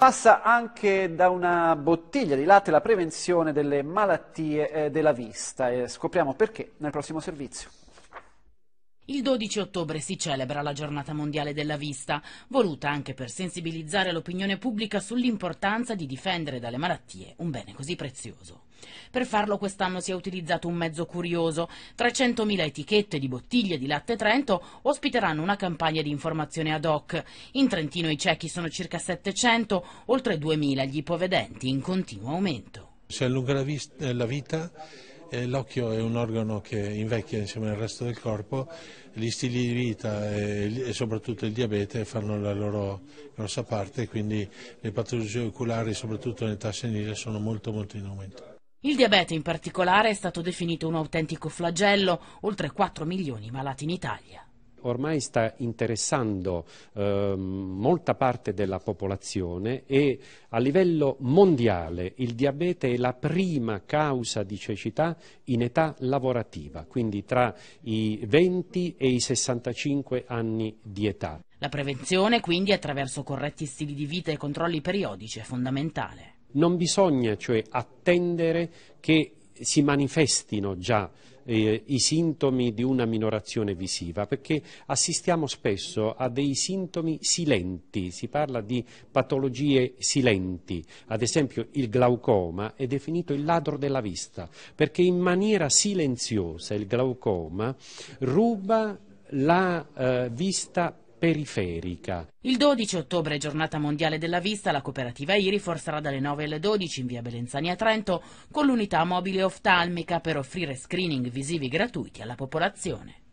Passa anche da una bottiglia di latte la prevenzione delle malattie eh, della vista e scopriamo perché nel prossimo servizio. Il 12 ottobre si celebra la giornata mondiale della vista, voluta anche per sensibilizzare l'opinione pubblica sull'importanza di difendere dalle malattie un bene così prezioso. Per farlo quest'anno si è utilizzato un mezzo curioso. 300.000 etichette di bottiglie di latte Trento ospiteranno una campagna di informazione ad hoc. In Trentino i ciechi sono circa 700, oltre 2.000 gli ipovedenti, in continuo aumento. Si allunga la, vista, eh, la vita eh, l'occhio è un organo che invecchia insieme al resto del corpo, gli stili di vita e, soprattutto il diabete fanno la loro grossa parte, quindi le patologie oculari soprattutto in età senile sono molto molto in aumento. Il diabete in particolare è stato definito un autentico flagello, oltre 4 milioni malati in Italia ormai sta interessando eh, molta parte della popolazione e a livello mondiale il diabete è la prima causa di cecità in età lavorativa, quindi tra i 20 e i 65 anni di età. La prevenzione quindi attraverso corretti stili di vita e controlli periodici è fondamentale. Non bisogna cioè attendere che si manifestino già eh, i sintomi di una minorazione visiva, perché assistiamo spesso a dei sintomi silenti, si parla di patologie silenti, ad esempio il glaucoma è definito il ladro della vista, perché in maniera silenziosa il glaucoma ruba la eh, vista periferica. Il 12 ottobre, giornata mondiale della vista, la cooperativa IRIFOR sarà dalle 9 alle 12 in via Belenzani a Trento con l'unità mobile oftalmica per offrire screening visivi gratuiti alla popolazione.